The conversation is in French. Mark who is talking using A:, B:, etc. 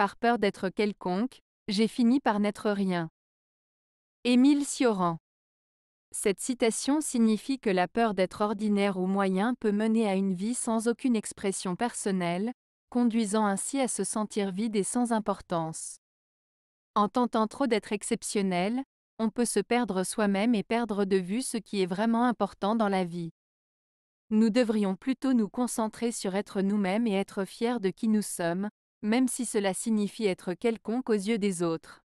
A: par peur d'être quelconque, j'ai fini par n'être rien. Émile Cioran. Cette citation signifie que la peur d'être ordinaire ou moyen peut mener à une vie sans aucune expression personnelle, conduisant ainsi à se sentir vide et sans importance. En tentant trop d'être exceptionnel, on peut se perdre soi-même et perdre de vue ce qui est vraiment important dans la vie. Nous devrions plutôt nous concentrer sur être nous-mêmes et être fiers de qui nous sommes, même si cela signifie être quelconque aux yeux des autres.